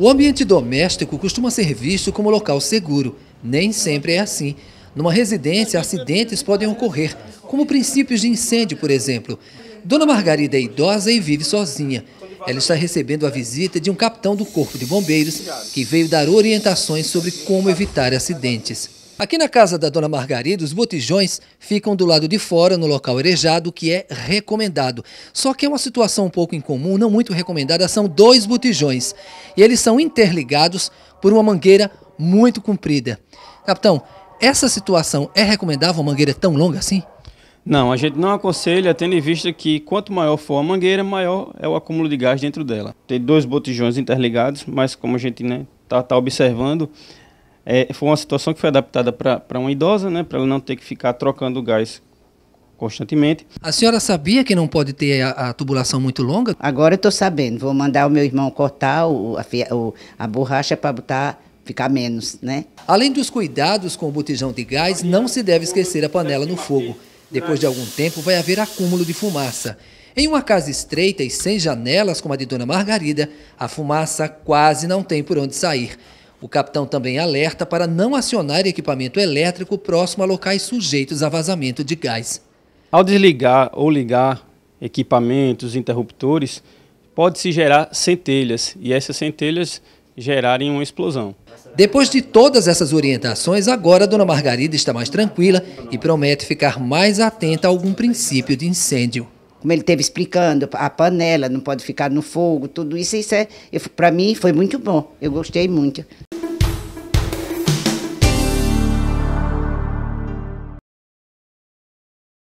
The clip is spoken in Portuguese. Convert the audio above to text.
O ambiente doméstico costuma ser visto como local seguro. Nem sempre é assim. Numa residência, acidentes podem ocorrer, como princípios de incêndio, por exemplo. Dona Margarida é idosa e vive sozinha. Ela está recebendo a visita de um capitão do Corpo de Bombeiros, que veio dar orientações sobre como evitar acidentes. Aqui na casa da Dona Margarida, os botijões ficam do lado de fora, no local arejado, que é recomendado. Só que é uma situação um pouco incomum, não muito recomendada, são dois botijões. E eles são interligados por uma mangueira muito comprida. Capitão, essa situação é recomendável uma mangueira tão longa assim? Não, a gente não aconselha, tendo em vista que quanto maior for a mangueira, maior é o acúmulo de gás dentro dela. Tem dois botijões interligados, mas como a gente está né, tá, tá observando, é, foi uma situação que foi adaptada para uma idosa, né, para ela não ter que ficar trocando gás constantemente. A senhora sabia que não pode ter a, a tubulação muito longa? Agora eu estou sabendo. Vou mandar o meu irmão cortar o, a, o, a borracha para botar ficar menos, né? Além dos cuidados com o botijão de gás, não se deve esquecer a panela no fogo. Depois de algum tempo, vai haver acúmulo de fumaça. Em uma casa estreita e sem janelas, como a de Dona Margarida, a fumaça quase não tem por onde sair. O capitão também alerta para não acionar equipamento elétrico próximo a locais sujeitos a vazamento de gás. Ao desligar ou ligar equipamentos, interruptores, pode-se gerar centelhas e essas centelhas gerarem uma explosão. Depois de todas essas orientações, agora a dona Margarida está mais tranquila e promete ficar mais atenta a algum princípio de incêndio. Como ele teve explicando, a panela não pode ficar no fogo, tudo isso, isso é, para mim foi muito bom. Eu gostei muito.